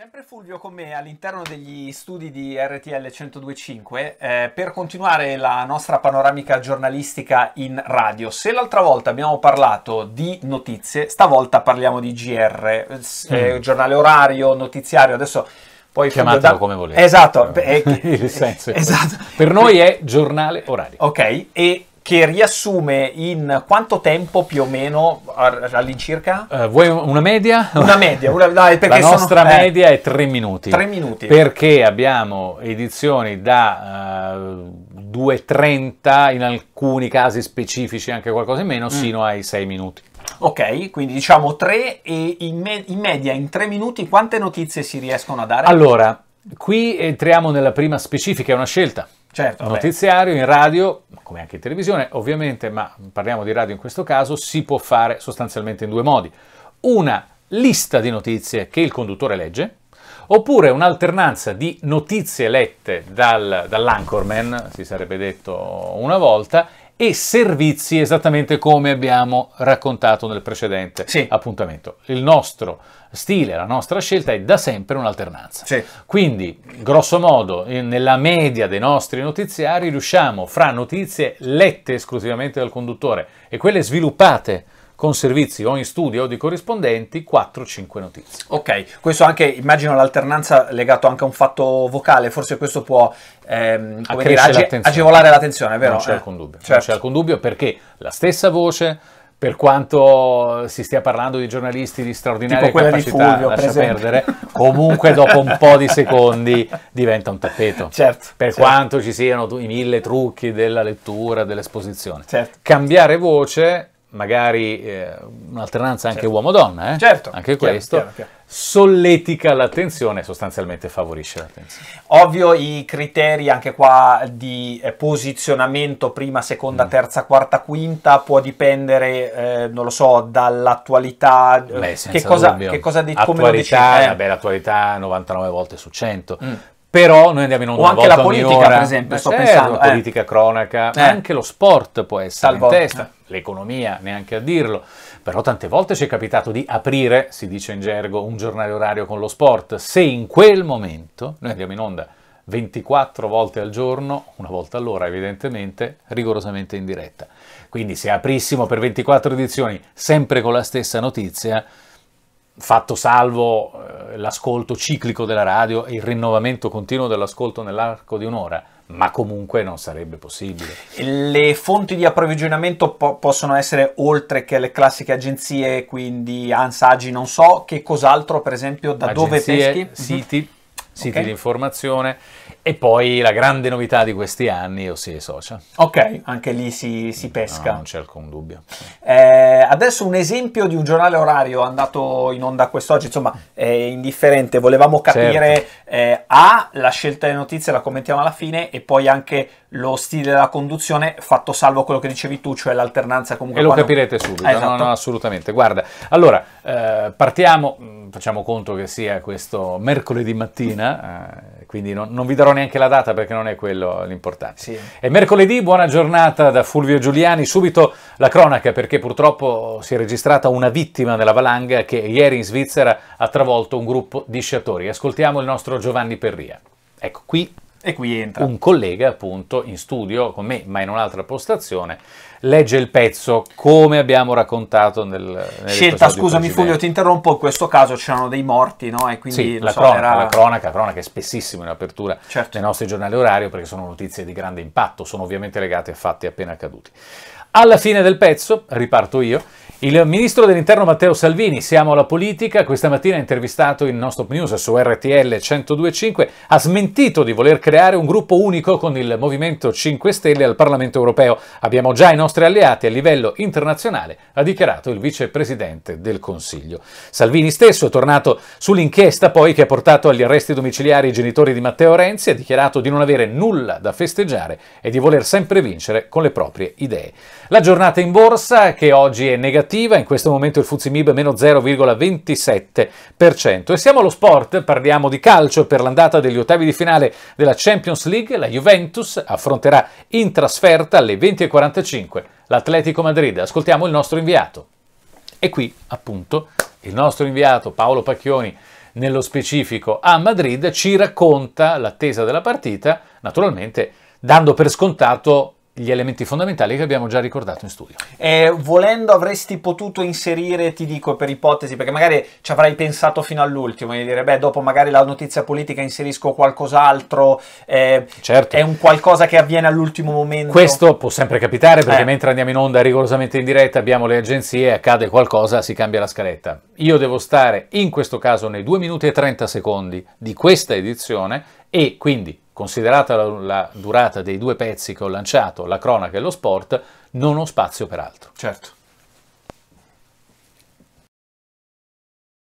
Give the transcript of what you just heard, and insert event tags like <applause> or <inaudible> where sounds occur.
Sempre Fulvio con me all'interno degli studi di RTL 1025 eh, per continuare la nostra panoramica giornalistica in radio. Se l'altra volta abbiamo parlato di notizie, stavolta parliamo di GR, eh, mm. giornale orario, notiziario, adesso poi chiamatelo da... come volete. Esatto, <laughs> eh, <laughs> esatto. per noi è giornale orario. Ok, e che riassume in quanto tempo più o meno all'incirca? Uh, vuoi una media? Una media, una, dai, <laughs> perché la nostra sono, eh. media eh, è tre minuti. Tre minuti. Perché abbiamo edizioni da uh, eh, 2.30, in alcuni casi specifici anche qualcosa in meno, mm. sino ai 6 minuti. Ok, quindi diciamo tre e in, me- in media in tre minuti quante notizie si riescono a dare? Allora, qui entriamo nella prima specifica, è una scelta. Certo. Notiziario beh. in radio come anche in televisione ovviamente, ma parliamo di radio in questo caso, si può fare sostanzialmente in due modi. Una lista di notizie che il conduttore legge, oppure un'alternanza di notizie lette dal, dall'anchorman, si sarebbe detto una volta, e servizi esattamente come abbiamo raccontato nel precedente sì. appuntamento. Il nostro stile, la nostra scelta è da sempre un'alternanza. Sì. Quindi, grosso modo, nella media dei nostri notiziari riusciamo fra notizie lette esclusivamente dal conduttore e quelle sviluppate con servizi o in studio o di corrispondenti 4-5 notizie. Ok, questo anche immagino l'alternanza legato anche a un fatto vocale, forse questo può ehm, dire, l'attenzione. agevolare l'attenzione, vero? Non c'è eh, alcun dubbio, certo. non c'è alcun dubbio perché la stessa voce per quanto si stia parlando di giornalisti di straordinaria capacità, di Fulvio, lascia perdere, comunque dopo un po' di secondi diventa un tappeto. Certo, per certo. quanto ci siano i mille trucchi della lettura, dell'esposizione. Certo. Cambiare voce magari eh, un'alternanza anche certo. uomo-donna, eh? certo. anche chiaro, questo, chiaro, chiaro. solletica l'attenzione, sostanzialmente favorisce l'attenzione. Ovvio i criteri anche qua di eh, posizionamento prima, seconda, mm. terza, quarta, quinta può dipendere, eh, non lo so, dall'attualità, Beh, che, cosa, dubbio. che cosa di, come lo decide. Eh. Vabbè, l'attualità 99 volte su 100, mm. Però noi andiamo in onda o anche la politica, per esempio, sto certo, pensando. La eh. politica, eh. cronaca, eh. anche lo sport può essere Talvolta. in testa, l'economia, neanche a dirlo. Però tante volte ci è capitato di aprire, si dice in gergo, un giornale orario con lo sport. Se in quel momento, noi andiamo in onda 24 volte al giorno, una volta all'ora evidentemente, rigorosamente in diretta. Quindi se aprissimo per 24 edizioni sempre con la stessa notizia, fatto salvo eh, l'ascolto ciclico della radio e il rinnovamento continuo dell'ascolto nell'arco di un'ora, ma comunque non sarebbe possibile. Le fonti di approvvigionamento po- possono essere oltre che le classiche agenzie, quindi Ansagi, non so, che cos'altro per esempio, da agenzie, dove peschi? Siti, mhm. siti okay. di informazione e poi la grande novità di questi anni, ossia i social. Ok, anche lì si, si pesca. No, non c'è alcun dubbio. Eh, adesso un esempio di un giornale orario andato in onda quest'oggi, insomma, è indifferente. Volevamo capire certo. eh, A, la scelta delle notizie, la commentiamo alla fine, e poi anche lo stile della conduzione, fatto salvo quello che dicevi tu, cioè l'alternanza comunque. E lo capirete non... subito, esatto. no, no, assolutamente. Guarda, allora, eh, partiamo, mm, facciamo conto che sia questo mercoledì mattina eh, quindi non, non, vi darò neanche la data perché non è quello l'importante. Sì. È mercoledì, buona giornata da Fulvio Giuliani, subito la cronaca perché purtroppo si è registrata una vittima della valanga che ieri in Svizzera ha travolto un gruppo di sciatori. Ascoltiamo il nostro Giovanni Perria. Ecco qui e qui entra. Un collega appunto in studio con me, ma in un'altra postazione, legge il pezzo come abbiamo raccontato nel... Scelta, scusami Fulvio, ti interrompo, in questo caso c'erano dei morti, no? E quindi sì, la, so, cronaca, era... la cronaca, cronaca è spessissima in apertura certo. dei nostri giornali orario perché sono notizie di grande impatto, sono ovviamente legate a fatti appena accaduti. Alla fine del pezzo, riparto io, il ministro dell'interno Matteo Salvini, siamo alla politica, questa mattina ha intervistato il nostro news su RTL 102.5, ha smentito di voler creare un gruppo unico con il Movimento 5 Stelle al Parlamento europeo. Abbiamo già i nostri alleati a livello internazionale, ha dichiarato il vicepresidente del Consiglio. Salvini stesso è tornato sull'inchiesta poi che ha portato agli arresti domiciliari i genitori di Matteo Renzi, ha dichiarato di non avere nulla da festeggiare e di voler sempre vincere con le proprie idee. La giornata in borsa che oggi è negativa, in questo momento il Fuzzi Mib è meno 0,27% e siamo allo sport, parliamo di calcio per l'andata degli ottavi di finale della Champions League, la Juventus affronterà in trasferta alle 20.45 l'Atletico Madrid. Ascoltiamo il nostro inviato. E qui appunto il nostro inviato Paolo Pacchioni nello specifico a Madrid ci racconta l'attesa della partita, naturalmente dando per scontato gli elementi fondamentali che abbiamo già ricordato in studio. Eh, volendo avresti potuto inserire, ti dico per ipotesi, perché magari ci avrai pensato fino all'ultimo e dire, beh, dopo magari la notizia politica inserisco qualcos'altro, eh, certo. è un qualcosa che avviene all'ultimo momento. Questo può sempre capitare perché eh. mentre andiamo in onda rigorosamente in diretta abbiamo le agenzie, accade qualcosa, si cambia la scaletta. Io devo stare in questo caso nei 2 minuti e 30 secondi di questa edizione e quindi Considerata la, la durata dei due pezzi che ho lanciato, la cronaca e lo sport, non ho spazio per altro. Certo.